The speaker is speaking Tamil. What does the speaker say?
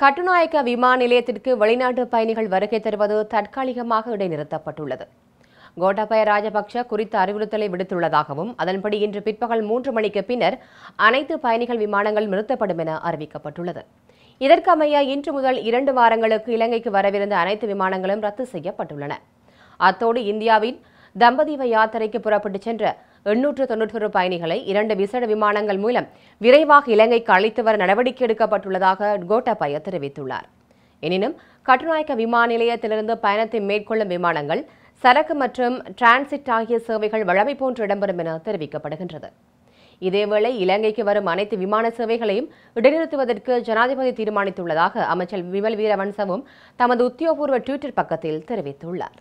கட்டுநாயக்க விமான நிலையத்திற்கு வெளிநாட்டு பயணிகள் வருகை தருவது தற்காலிகமாக இடைநிறுத்தப்பட்டுள்ளது கோட்டாபய ராஜபக்ஷ குறித்த அறிவுறுத்தலை விடுத்துள்ளதாகவும் அதன்படி இன்று பிற்பகல் மூன்று மணிக்கு பின்னர் அனைத்து பயணிகள் விமானங்கள் நிறுத்தப்படும் என அறிவிக்கப்பட்டுள்ளது இதற்கமைய இன்று முதல் இரண்டு வாரங்களுக்கு இலங்கைக்கு வரவிருந்த அனைத்து விமானங்களும் ரத்து செய்யப்பட்டுள்ளன அத்தோடு இந்தியாவின் தம்பதீப யாத்திரைக்கு புறப்பட்டுச் சென்ற எண்ணூற்று தொன்னூற்றொரு பயணிகளை இரண்டு விசேட விமானங்கள் மூலம் விரைவாக இலங்கைக்கு அழைத்து வர நடவடிக்கை எடுக்கப்பட்டுள்ளதாக கோட்டாபய தெரிவித்துள்ளார் எனினும் கட்டுநாயக்க விமான நிலையத்திலிருந்து பயணத்தை மேற்கொள்ளும் விமானங்கள் சரக்கு மற்றும் டிரான்சிட் ஆகிய சேவைகள் வழமை போன்று இடம்பெறும் என தெரிவிக்கப்படுகின்றது இதேவேளை இலங்கைக்கு வரும் அனைத்து விமான சேவைகளையும் இடைநிறுத்துவதற்கு ஜனாதிபதி தீர்மானித்துள்ளதாக அமைச்சர் விமல் வீரவன்சவும் தமது உத்தியோகபூர்வ டுவிட்டர் பக்கத்தில் தெரிவித்துள்ளார்